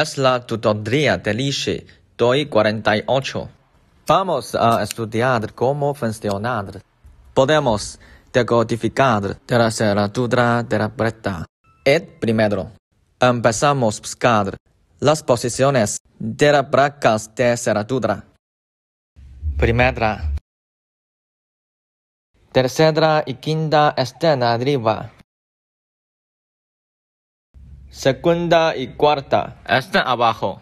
es la tutoría de Lishi 48. Vamos a estudiar cómo funcionar. Podemos decodificar de la cerradura de la puerta. El primero. Empezamos a buscar las posiciones de las placas de cerradura. Primera. Tercera y quinta están arriba. Segunda y cuarta están abajo.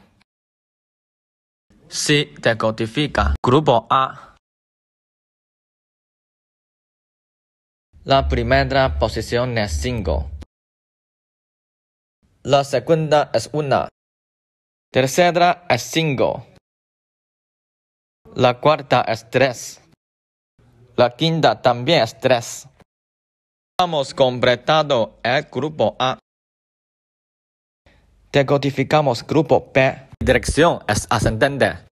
Si te codifica. Grupo A. La primera posición es 5. La segunda es 1. Tercera es 5. La cuarta es 3. La quinta también es 3. Hemos completado el grupo A. Decodificamos grupo P. Dirección es ascendente.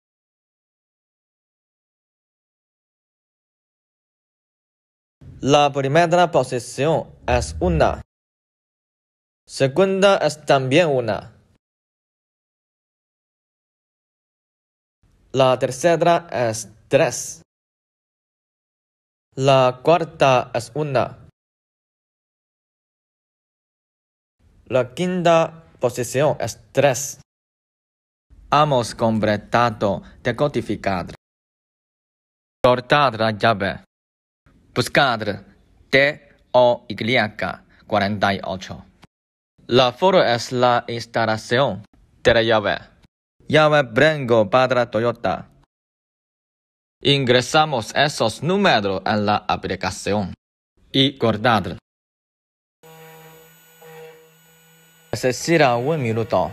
La primera posición es una. Segunda es también una. La tercera es tres. La cuarta es una. La quinta Posición es 3. Hemos completado codificar Cortar la llave. Buscar T O Y 48. La foto es la instalación de la llave. Llave Brengo para Toyota. Ingresamos esos números en la aplicación y guardar. Necesita un minuto.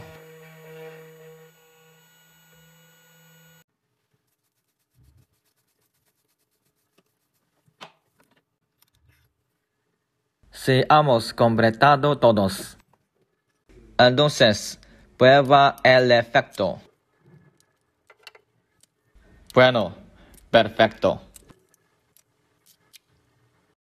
hemos completado todos. Entonces, prueba el efecto. Bueno, perfecto.